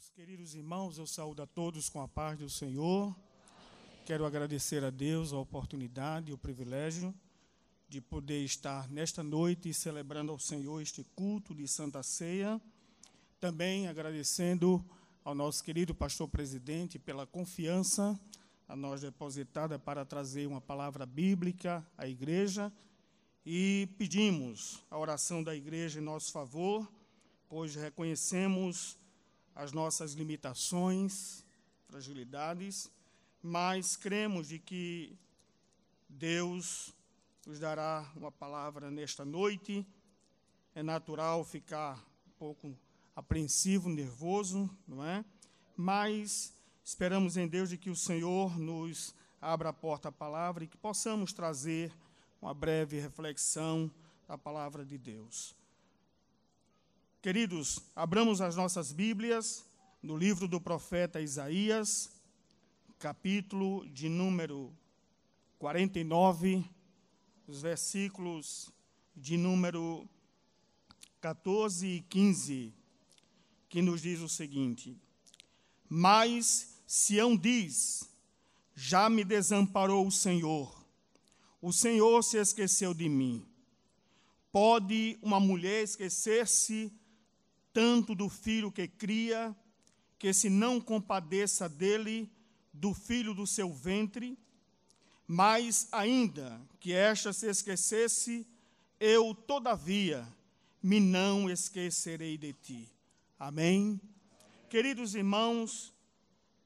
Meus queridos irmãos, eu saúdo a todos com a paz do Senhor. Quero agradecer a Deus a oportunidade e o privilégio de poder estar nesta noite celebrando ao Senhor este culto de Santa Ceia. Também agradecendo ao nosso querido pastor presidente pela confiança a nós depositada para trazer uma palavra bíblica à igreja e pedimos a oração da igreja em nosso favor, pois reconhecemos as nossas limitações, fragilidades, mas cremos de que Deus nos dará uma palavra nesta noite. É natural ficar um pouco apreensivo, nervoso, não é? Mas esperamos em Deus de que o Senhor nos abra a porta à palavra e que possamos trazer uma breve reflexão da palavra de Deus. Queridos, abramos as nossas Bíblias no livro do profeta Isaías, capítulo de número 49, os versículos de número 14 e 15, que nos diz o seguinte: Mas Sião diz: Já me desamparou o Senhor, o Senhor se esqueceu de mim. Pode uma mulher esquecer-se tanto do filho que cria, que se não compadeça dele, do filho do seu ventre, mas ainda que esta se esquecesse, eu, todavia, me não esquecerei de ti. Amém? Queridos irmãos,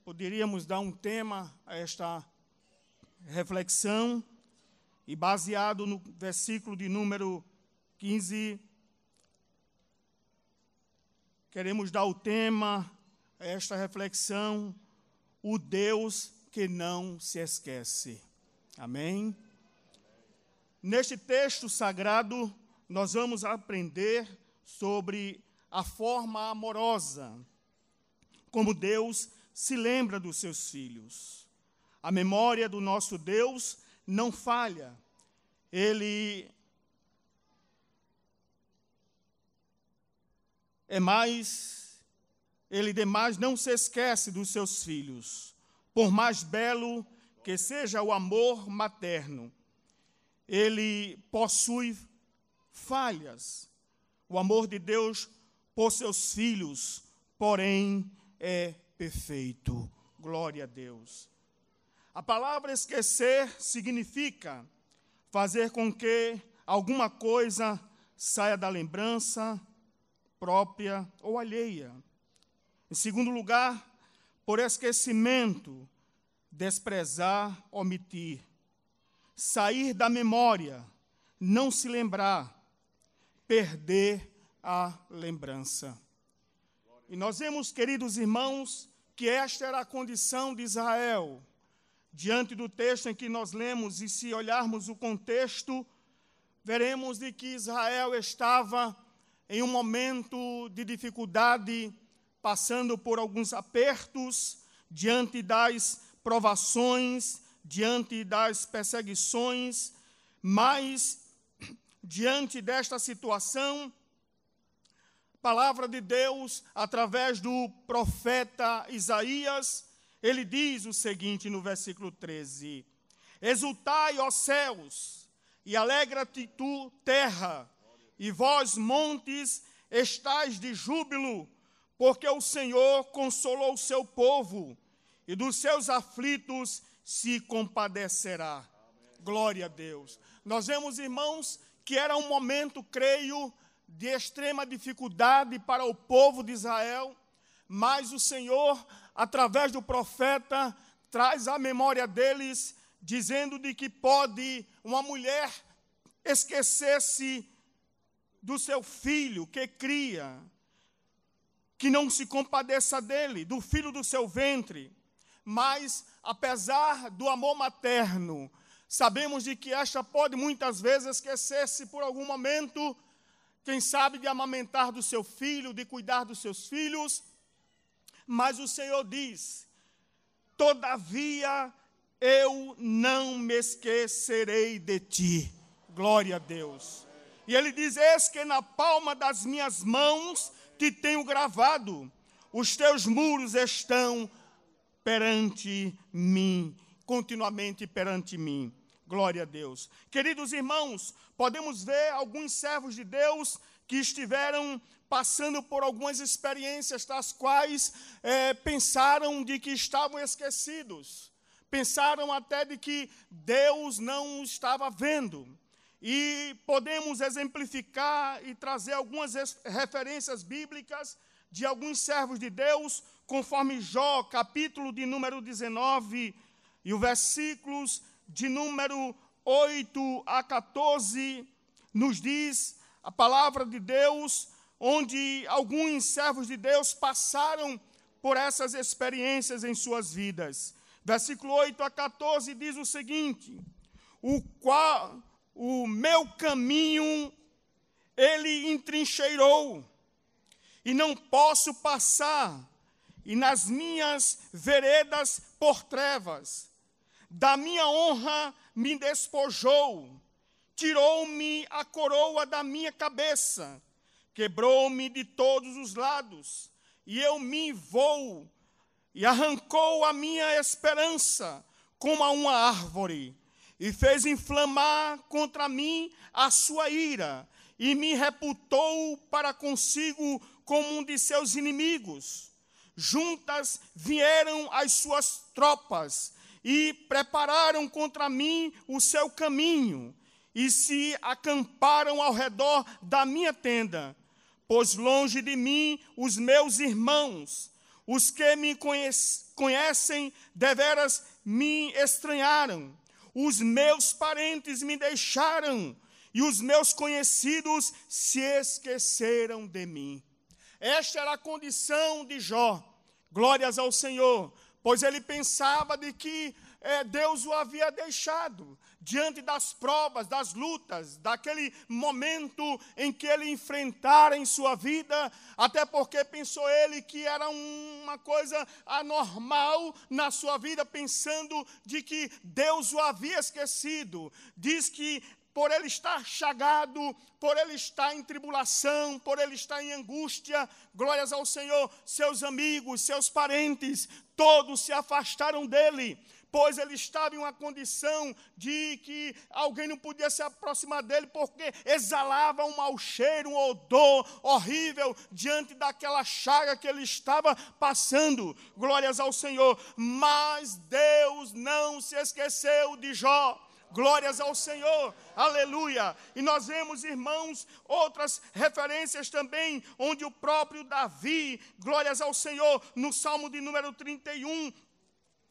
poderíamos dar um tema a esta reflexão, e baseado no versículo de número 15, Queremos dar o tema a esta reflexão, o Deus que não se esquece. Amém? Neste texto sagrado, nós vamos aprender sobre a forma amorosa, como Deus se lembra dos seus filhos. A memória do nosso Deus não falha. Ele é mais, ele demais não se esquece dos seus filhos, por mais belo que seja o amor materno. Ele possui falhas. O amor de Deus por seus filhos, porém, é perfeito. Glória a Deus. A palavra esquecer significa fazer com que alguma coisa saia da lembrança, própria ou alheia. Em segundo lugar, por esquecimento, desprezar, omitir, sair da memória, não se lembrar, perder a lembrança. E nós vemos, queridos irmãos, que esta era a condição de Israel. Diante do texto em que nós lemos, e se olharmos o contexto, veremos de que Israel estava em um momento de dificuldade, passando por alguns apertos, diante das provações, diante das perseguições, mas diante desta situação, a palavra de Deus, através do profeta Isaías, ele diz o seguinte no versículo 13: Exultai, ó céus, e alegra-te tu, terra, e vós, montes, estais de júbilo, porque o Senhor consolou o seu povo, e dos seus aflitos se compadecerá. Glória a Deus. Nós vemos, irmãos, que era um momento, creio, de extrema dificuldade para o povo de Israel, mas o Senhor, através do profeta, traz à memória deles, dizendo de que pode uma mulher esquecer-se do seu filho que cria, que não se compadeça dele, do filho do seu ventre. Mas, apesar do amor materno, sabemos de que esta pode muitas vezes esquecer-se por algum momento, quem sabe, de amamentar do seu filho, de cuidar dos seus filhos. Mas o Senhor diz: Todavia eu não me esquecerei de ti. Glória a Deus. E ele diz: Eis que na palma das minhas mãos te tenho gravado, os teus muros estão perante mim, continuamente perante mim. Glória a Deus. Queridos irmãos, podemos ver alguns servos de Deus que estiveram passando por algumas experiências das quais é, pensaram de que estavam esquecidos, pensaram até de que Deus não estava vendo. E podemos exemplificar e trazer algumas referências bíblicas de alguns servos de Deus, conforme Jó, capítulo de número 19, e os versículos de número 8 a 14, nos diz a palavra de Deus, onde alguns servos de Deus passaram por essas experiências em suas vidas. Versículo 8 a 14 diz o seguinte: o qual o meu caminho ele entrincheirou, e não posso passar, e nas minhas veredas por trevas. Da minha honra me despojou, tirou-me a coroa da minha cabeça, quebrou-me de todos os lados, e eu me vou, e arrancou a minha esperança como a uma árvore e fez inflamar contra mim a sua ira, e me reputou para consigo como um de seus inimigos. Juntas vieram as suas tropas e prepararam contra mim o seu caminho, e se acamparam ao redor da minha tenda. Pois longe de mim os meus irmãos, os que me conhecem deveras me estranharam os meus parentes me deixaram e os meus conhecidos se esqueceram de mim. Esta era a condição de Jó. Glórias ao Senhor, pois ele pensava de que é, Deus o havia deixado, diante das provas, das lutas, daquele momento em que ele enfrentara em sua vida, até porque pensou ele que era uma coisa anormal na sua vida, pensando de que Deus o havia esquecido. Diz que por ele estar chagado, por ele estar em tribulação, por ele estar em angústia, glórias ao Senhor, seus amigos, seus parentes, todos se afastaram dele pois ele estava em uma condição de que alguém não podia se aproximar dele, porque exalava um mau cheiro, um odor horrível diante daquela chaga que ele estava passando. Glórias ao Senhor. Mas Deus não se esqueceu de Jó. Glórias ao Senhor, aleluia. E nós vemos, irmãos, outras referências também, onde o próprio Davi, glórias ao Senhor, no Salmo de número 31,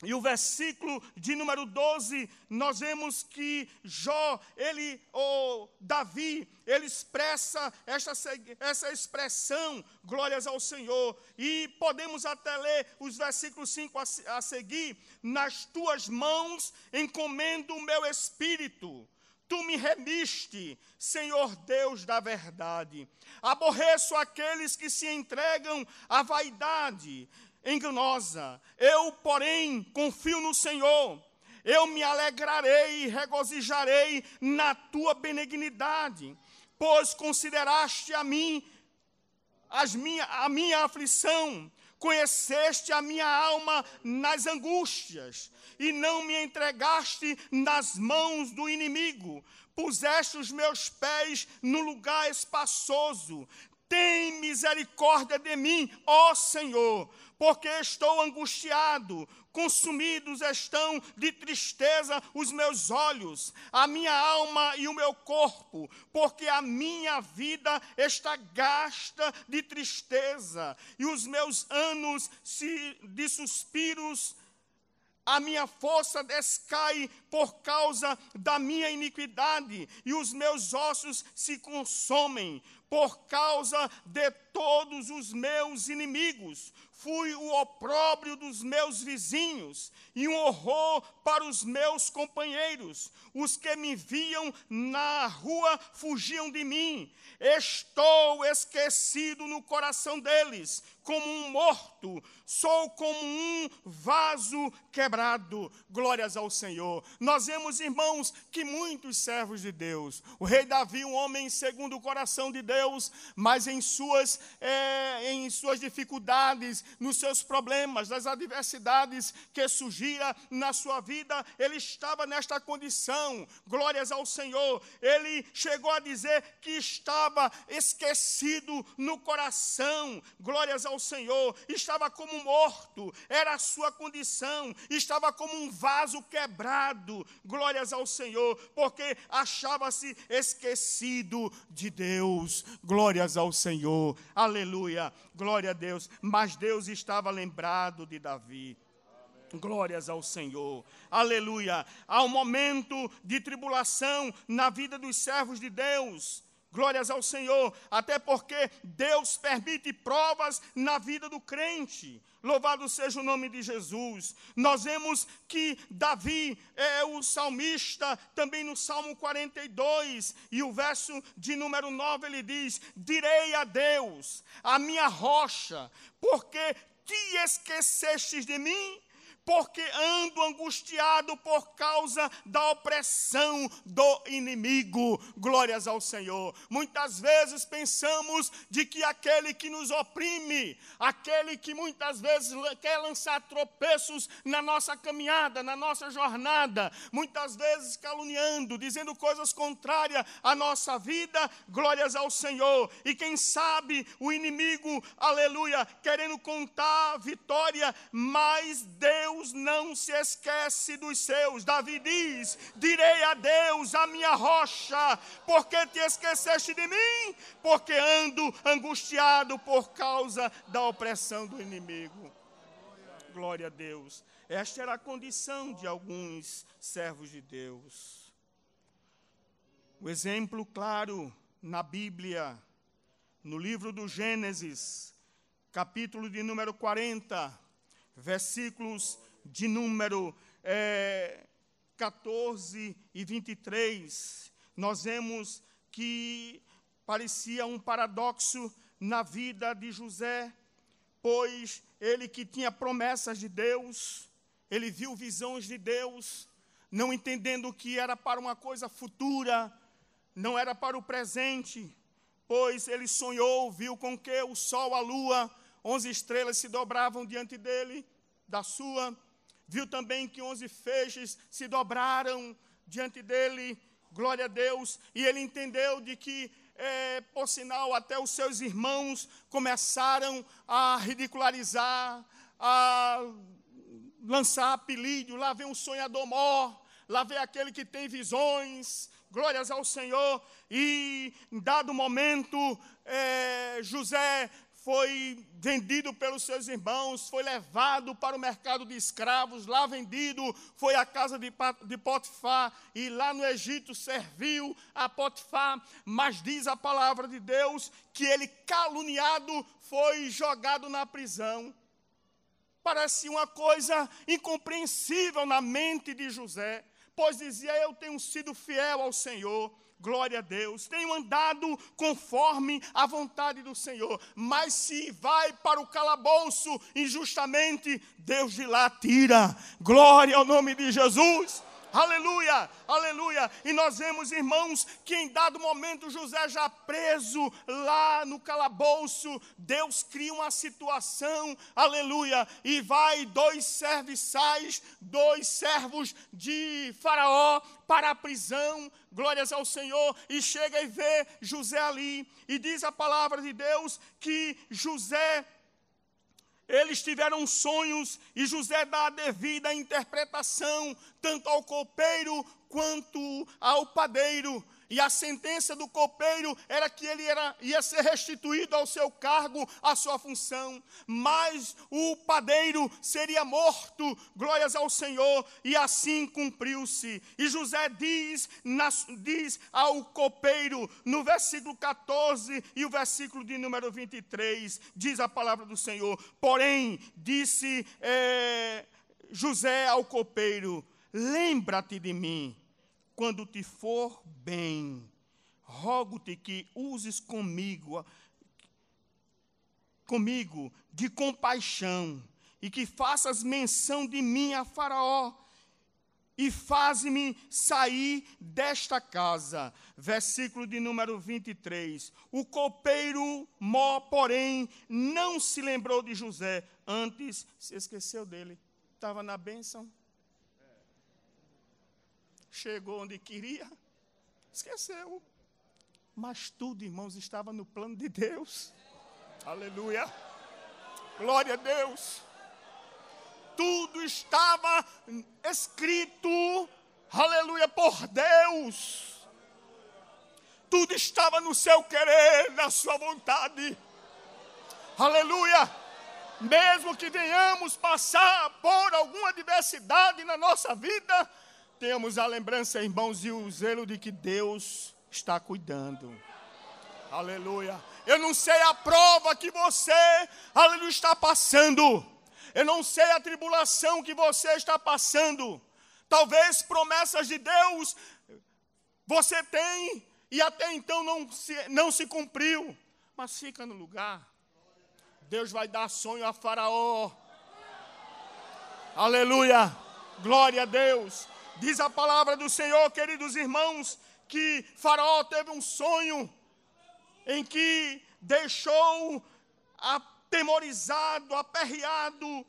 e o versículo de número 12, nós vemos que Jó, ele, ou Davi, ele expressa esta, essa expressão, glórias ao Senhor. E podemos até ler os versículos 5 a, a seguir: Nas tuas mãos encomendo o meu espírito. Tu me remiste, Senhor Deus da verdade. Aborreço aqueles que se entregam à vaidade enganosa. Eu, porém, confio no Senhor. Eu me alegrarei e regozijarei na tua benignidade, pois consideraste a mim as minha, a minha aflição, conheceste a minha alma nas angústias, e não me entregaste nas mãos do inimigo. Puseste os meus pés no lugar espaçoso, tem misericórdia de mim, ó Senhor, porque estou angustiado, consumidos estão de tristeza os meus olhos, a minha alma e o meu corpo, porque a minha vida está gasta de tristeza, e os meus anos se, de suspiros a minha força descai por causa da minha iniquidade, e os meus ossos se consomem por causa de todos os meus inimigos. Fui o opróbrio dos meus vizinhos e um horror para os meus companheiros. Os que me viam na rua fugiam de mim. Estou esquecido no coração deles, como um morto, sou como um vaso quebrado. Glórias ao Senhor. Nós vemos, irmãos, que muitos servos de Deus, o rei Davi, um homem segundo o coração de Deus, mas em suas, é, em suas dificuldades, nos seus problemas, nas adversidades que surgia na sua vida, ele estava nesta condição. Glórias ao Senhor. Ele chegou a dizer que estava esquecido no coração. Glórias ao ao Senhor, estava como morto, era a sua condição, estava como um vaso quebrado. Glórias ao Senhor, porque achava-se esquecido de Deus. Glórias ao Senhor, aleluia, glória a Deus. Mas Deus estava lembrado de Davi. Glórias ao Senhor, aleluia. Há um momento de tribulação na vida dos servos de Deus, glórias ao Senhor, até porque Deus permite provas na vida do crente. Louvado seja o nome de Jesus. Nós vemos que Davi é o salmista, também no Salmo 42, e o verso de número 9 ele diz: Direi a Deus, a minha rocha, porque te esquecestes de mim? porque ando angustiado por causa da opressão do inimigo. Glórias ao Senhor. Muitas vezes pensamos de que aquele que nos oprime, aquele que muitas vezes quer lançar tropeços na nossa caminhada, na nossa jornada, muitas vezes caluniando, dizendo coisas contrárias à nossa vida, glórias ao Senhor. E quem sabe o inimigo, aleluia, querendo contar vitória, mas Deus Deus não se esquece dos seus. Davi diz: Direi a Deus, a minha rocha, porque te esqueceste de mim? Porque ando angustiado por causa da opressão do inimigo. Glória a Deus. Esta era a condição de alguns servos de Deus. O exemplo claro na Bíblia, no livro do Gênesis, capítulo de número 40, versículos de número é, 14 e 23, nós vemos que parecia um paradoxo na vida de José, pois ele que tinha promessas de Deus, ele viu visões de Deus, não entendendo que era para uma coisa futura, não era para o presente, pois ele sonhou, viu com que o sol, a lua, onze estrelas se dobravam diante dele, da sua. Viu também que onze feixes se dobraram diante dele, glória a Deus. E ele entendeu de que é, por sinal, até os seus irmãos começaram a ridicularizar, a lançar apelido. Lá vem um sonhador mor, lá vem aquele que tem visões. Glórias ao Senhor. E, em dado momento, é, José foi vendido pelos seus irmãos, foi levado para o mercado de escravos, lá vendido, foi à casa de, Potifar e lá no Egito serviu a Potifar, mas diz a palavra de Deus que ele, caluniado, foi jogado na prisão. Parece uma coisa incompreensível na mente de José, pois dizia: Eu tenho sido fiel ao Senhor, glória a Deus, tenho andado conforme a vontade do Senhor, mas se vai para o calabouço injustamente, Deus de lá tira, glória ao nome de Jesus aleluia, aleluia. E nós vemos, irmãos, que em dado momento José já preso lá no calabouço, Deus cria uma situação, aleluia, e vai dois serviçais, dois servos de Faraó para a prisão, glórias ao Senhor, e chega e vê José ali, e diz a palavra de Deus que José eles tiveram sonhos e José dá a devida interpretação, tanto ao copeiro quanto ao padeiro e a sentença do copeiro era que ele era, ia ser restituído ao seu cargo, à sua função, mas o padeiro seria morto, glórias ao Senhor, e assim cumpriu-se. E José diz, na, diz ao copeiro, no versículo 14 e o versículo de número 23, diz a palavra do Senhor: Porém, disse é, José ao copeiro: Lembra-te de mim quando te for bem, rogo-te que uses comigo, comigo de compaixão e que faças menção de mim a Faraó e faz-me sair desta casa. Versículo de número 23. O copeiro Mó, porém, não se lembrou de José, antes se esqueceu dele. Estava na bênção chegou onde queria, esqueceu. Mas tudo, irmãos, estava no plano de Deus. Aleluia. Glória a Deus. Tudo estava escrito, aleluia, por Deus. Tudo estava no seu querer, na sua vontade. Aleluia mesmo que venhamos passar por alguma adversidade na nossa vida, temos a lembrança, irmãos, e o zelo de que Deus está cuidando. Aleluia. Eu não sei a prova que você, aleluia, está passando. Eu não sei a tribulação que você está passando. Talvez promessas de Deus você tem e até então não se, não se cumpriu. Mas fica no lugar. Deus vai dar sonho a Faraó. Aleluia. Glória a Deus. Diz a palavra do Senhor, queridos irmãos, que Faraó teve um sonho em que deixou atemorizado, aperreado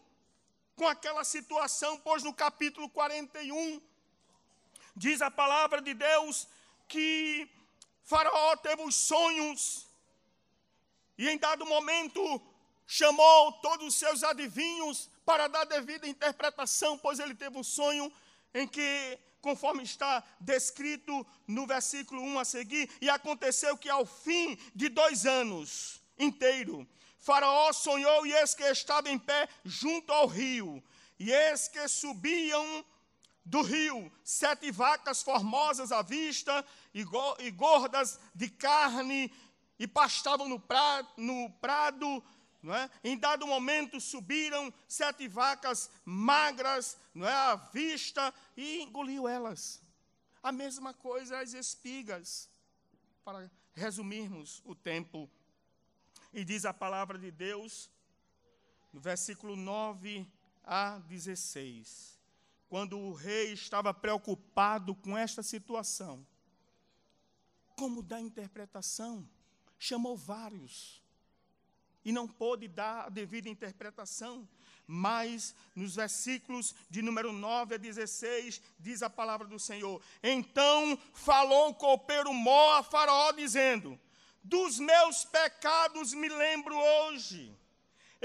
com aquela situação, pois no capítulo 41 diz a palavra de Deus que Faraó teve os sonhos e em dado momento chamou todos os seus adivinhos para dar devida interpretação, pois ele teve um sonho em que, conforme está descrito no versículo 1 a seguir, e aconteceu que ao fim de dois anos inteiro, Faraó sonhou e eis que estava em pé junto ao rio, e eis que subiam do rio sete vacas formosas à vista e gordas de carne, e pastavam no prado, no prado não é? em dado momento subiram sete vacas magras não é? à vista e engoliu elas. A mesma coisa as espigas, para resumirmos o tempo. E diz a palavra de Deus, no versículo 9 a 16, quando o rei estava preocupado com esta situação, como dar interpretação, chamou vários e não pôde dar a devida interpretação. Mas nos versículos de número 9 a 16 diz a palavra do Senhor: Então falou o copeiro Mó a Faraó, dizendo: Dos meus pecados me lembro hoje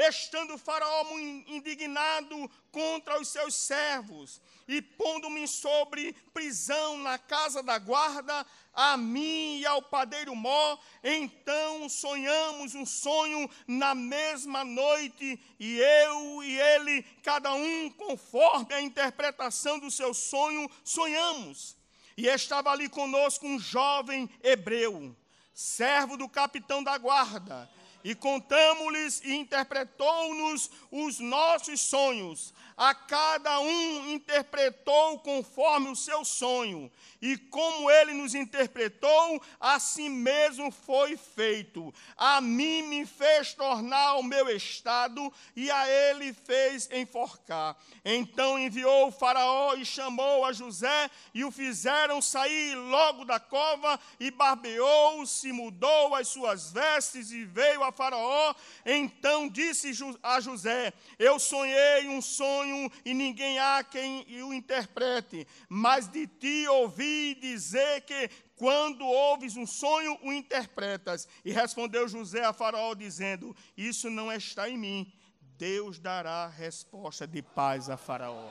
estando Faraó indignado contra os seus servos, e pondo-me sobre prisão na casa da guarda, a mim e ao padeiro Mó, então sonhamos um sonho na mesma noite, e eu e ele, cada um conforme a interpretação do seu sonho, sonhamos. E estava ali conosco um jovem hebreu, servo do capitão da guarda e contamos-lhes e interpretou-nos os nossos sonhos, a cada um interpretou conforme o seu sonho, e como ele nos interpretou, assim mesmo foi feito. A mim me fez tornar o meu estado, e a ele fez enforcar. Então enviou o Faraó e chamou a José, e o fizeram sair logo da cova, e barbeou, se mudou as suas vestes, e veio a Faraó. Então disse a José: Eu sonhei um sonho sonho e ninguém há quem o interprete. Mas de ti ouvi dizer que quando ouves um sonho, o interpretas. E respondeu José a Faraó, dizendo: Isso não está em mim. Deus dará resposta de paz a Faraó.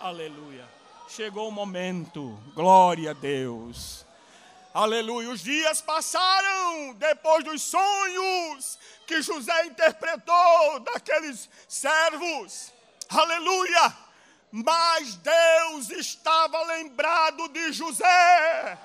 Aleluia. Chegou o momento. Glória a Deus. Aleluia. Os dias passaram depois dos sonhos que José interpretou daqueles servos aleluia. Mas Deus estava lembrado de José,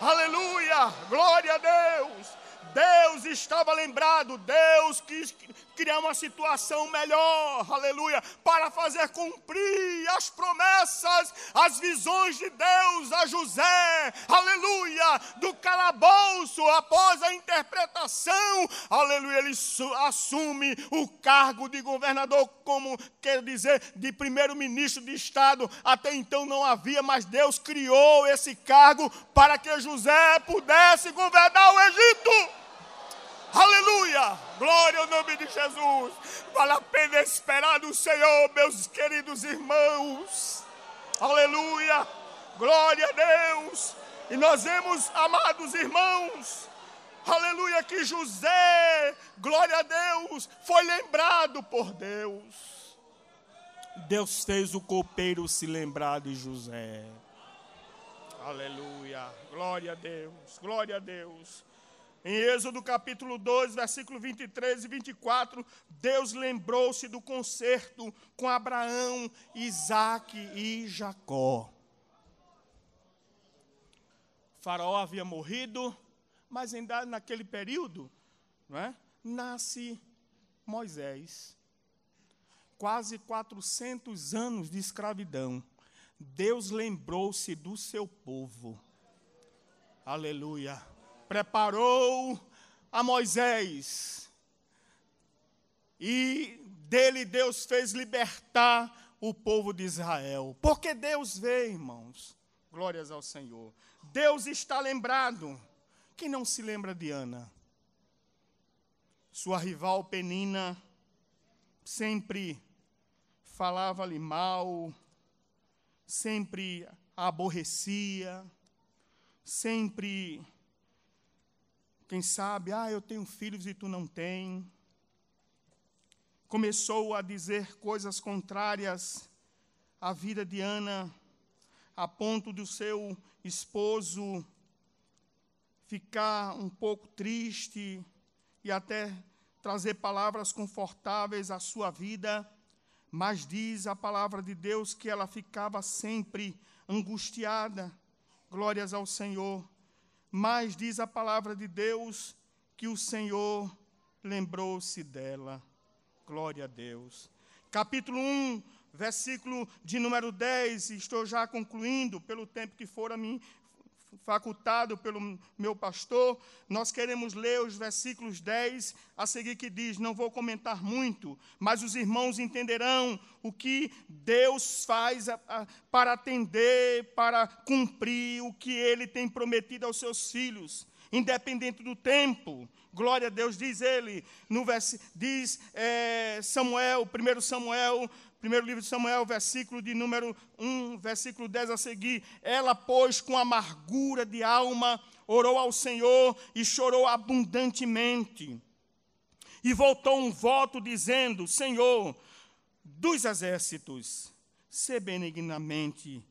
aleluia, glória a Deus. Deus estava lembrado, Deus quis criar uma situação melhor, aleluia, para fazer cumprir as promessas, as visões de Deus a José, aleluia, do calabouço, após a interpretação, aleluia, ele assume o cargo de governador, como quer dizer, de primeiro-ministro de Estado, até então não havia, mas Deus criou esse cargo para que José pudesse governar o Egito. Aleluia! Glória ao nome de Jesus. Vale a pena esperar no Senhor, meus queridos irmãos. Aleluia! Glória a Deus. E nós vemos, amados irmãos, aleluia, que José, glória a Deus, foi lembrado por Deus. Deus fez o copeiro se lembrar de José. Aleluia, glória a Deus, glória a Deus. Em Êxodo capítulo 2, versículo 23 e 24, Deus lembrou-se do concerto com Abraão, Isaac e Jacó. faraó havia morrido, mas ainda naquele período, não é? nasce Moisés. Quase 400 anos de escravidão. Deus lembrou-se do seu povo. Aleluia preparou a Moisés. E dele Deus fez libertar o povo de Israel. Porque Deus vê, irmãos. Glórias ao Senhor. Deus está lembrado. Quem não se lembra de Ana? Sua rival Penina sempre falava-lhe mal, sempre a aborrecia, sempre quem sabe, ah, eu tenho filhos e tu não tem. Começou a dizer coisas contrárias à vida de Ana, a ponto do seu esposo ficar um pouco triste e até trazer palavras confortáveis à sua vida, mas diz a palavra de Deus que ela ficava sempre angustiada. Glórias ao Senhor mas diz a palavra de Deus que o Senhor lembrou-se dela. Glória a Deus. Capítulo 1, versículo de número 10, estou já concluindo pelo tempo que for a mim, facultado pelo meu pastor, nós queremos ler os versículos 10 a seguir que diz: Não vou comentar muito, mas os irmãos entenderão o que Deus faz a, a, para atender, para cumprir o que ele tem prometido aos seus filhos, independente do tempo. Glória a Deus, diz ele, no vers, diz é, Samuel, 1 Samuel Primeiro livro de Samuel, versículo de número 1, versículo 10 a seguir. Ela, pois, com amargura de alma, orou ao Senhor e chorou abundantemente. E voltou um voto dizendo: Senhor dos exércitos, se benignamente,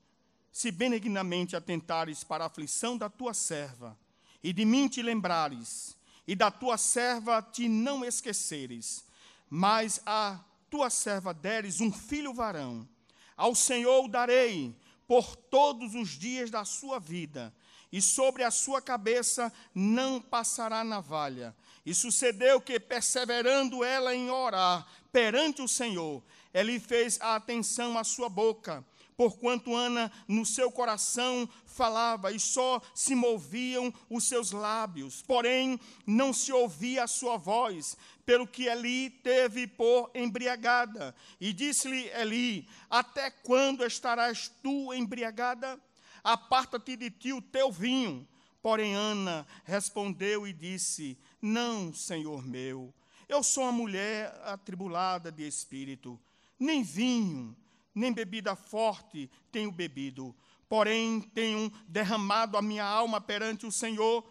se benignamente atentares para a aflição da tua serva, e de mim te lembrares, e da tua serva te não esqueceres, mas a tua serva deres um filho varão, ao Senhor o darei por todos os dias da sua vida, e sobre a sua cabeça não passará navalha. E sucedeu que, perseverando ela em orar perante o Senhor, ele fez a atenção à sua boca, porquanto Ana no seu coração falava e só se moviam os seus lábios, porém não se ouvia a sua voz pelo que Eli teve por embriagada. E disse-lhe Eli: Até quando estarás tu embriagada? Aparta-te de ti o teu vinho. Porém, Ana respondeu e disse: Não, senhor meu, eu sou uma mulher atribulada de espírito. Nem vinho, nem bebida forte tenho bebido. Porém, tenho derramado a minha alma perante o Senhor.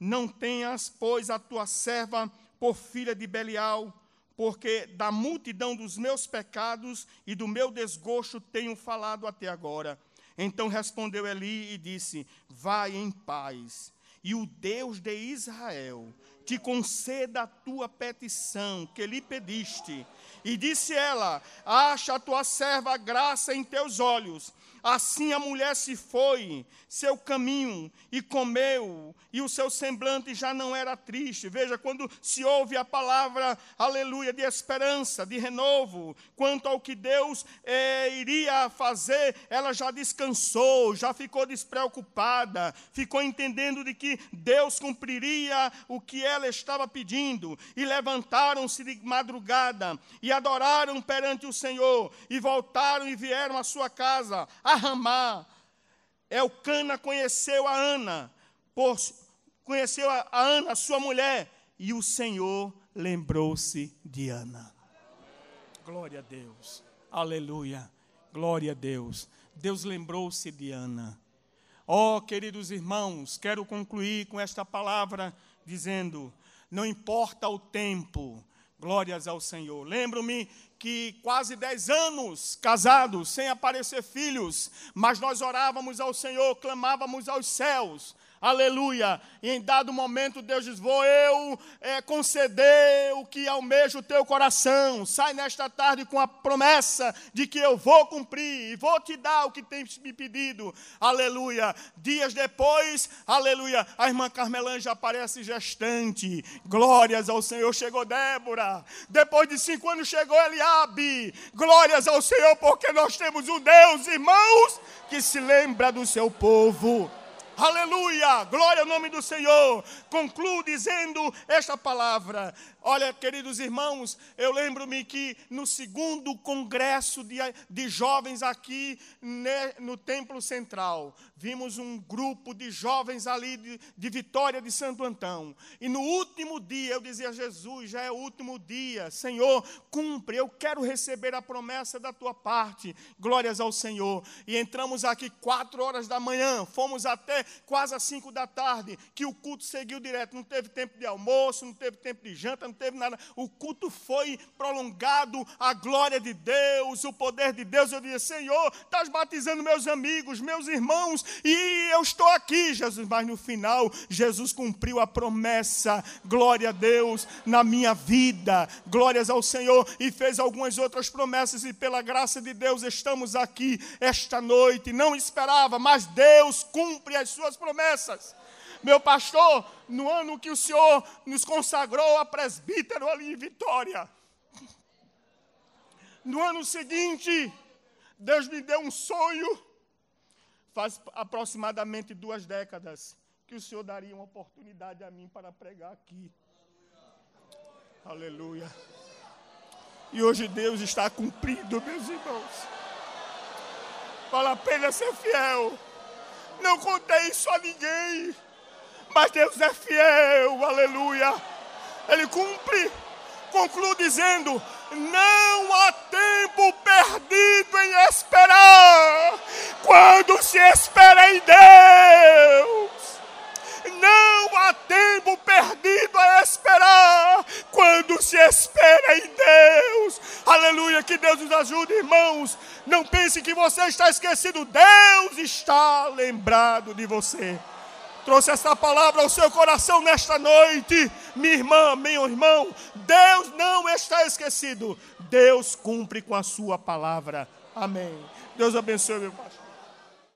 Não tenhas, pois, a tua serva por filha de Belial, porque da multidão dos meus pecados e do meu desgosto tenho falado até agora. Então respondeu Eli e disse: Vai em paz, e o Deus de Israel te conceda a tua petição que lhe pediste. E disse ela: Acha a tua serva graça em teus olhos Assim a mulher se foi seu caminho e comeu, e o seu semblante já não era triste. Veja, quando se ouve a palavra, aleluia, de esperança, de renovo, quanto ao que Deus é, iria fazer, ela já descansou, já ficou despreocupada, ficou entendendo de que Deus cumpriria o que ela estava pedindo. E levantaram-se de madrugada e adoraram perante o Senhor, e voltaram e vieram à sua casa. A Ramá. Elcana é conheceu a Ana, por, conheceu a, a Ana, sua mulher, e o Senhor lembrou-se de Ana. Glória a Deus. Aleluia. Glória a Deus. Deus lembrou-se de Ana. Oh, queridos irmãos, quero concluir com esta palavra dizendo: não importa o tempo, glórias ao Senhor. Lembro-me que quase dez anos casados, sem aparecer filhos, mas nós orávamos ao Senhor, clamávamos aos céus, aleluia. E em dado momento Deus diz: Vou eu é, conceder o que almeja o teu coração. Sai nesta tarde com a promessa de que eu vou cumprir e vou te dar o que tens me pedido, aleluia. Dias depois, aleluia, a irmã Carmelange aparece gestante. Glórias ao Senhor, chegou Débora. Depois de cinco anos chegou Eliabe. Glórias ao Senhor, porque nós temos um Deus, irmãos, que se lembra do seu povo. Aleluia! Glória ao nome do Senhor. Concluo dizendo esta palavra. Olha, queridos irmãos, eu lembro-me que no segundo congresso de, de jovens aqui né, no Templo Central, vimos um grupo de jovens ali de, de, Vitória de Santo Antão. E no último dia eu dizia a Jesus: já é o último dia, Senhor, cumpre, eu quero receber a promessa da tua parte. Glórias ao Senhor. E entramos aqui quatro horas da manhã, fomos até quase às cinco da tarde, que o culto seguiu direto. Não teve tempo de almoço, não teve tempo de janta, não teve nada. O culto foi prolongado, a glória de Deus, o poder de Deus. Eu dizia: Senhor, estás batizando meus amigos, meus irmãos e eu estou aqui, Jesus. Mas no final, Jesus cumpriu a promessa, glória a Deus, na minha vida, glórias ao Senhor, e fez algumas outras promessas, e pela graça de Deus estamos aqui esta noite. Não esperava, mas Deus cumpre as suas promessas meu pastor, no ano que o senhor nos consagrou a presbítero ali em Vitória. No ano seguinte, Deus me deu um sonho Faz aproximadamente duas décadas que o Senhor daria uma oportunidade a mim para pregar aqui. Aleluia. E hoje Deus está cumprindo, meus irmãos. Vale a pena ser fiel. Não contei isso a ninguém. Mas Deus é fiel, aleluia. Ele cumpre. Concluo dizendo: não há tempo perdido em esperar. Quando se espera em Deus, não há tempo perdido a esperar. Quando se espera em Deus, aleluia, que Deus nos ajude, irmãos. Não pense que você está esquecido, Deus está lembrado de você trouxe essa palavra ao seu coração nesta noite, minha irmã, meu irmão, Deus não está esquecido. Deus cumpre com a sua palavra. Amém. Deus abençoe, meu pastor.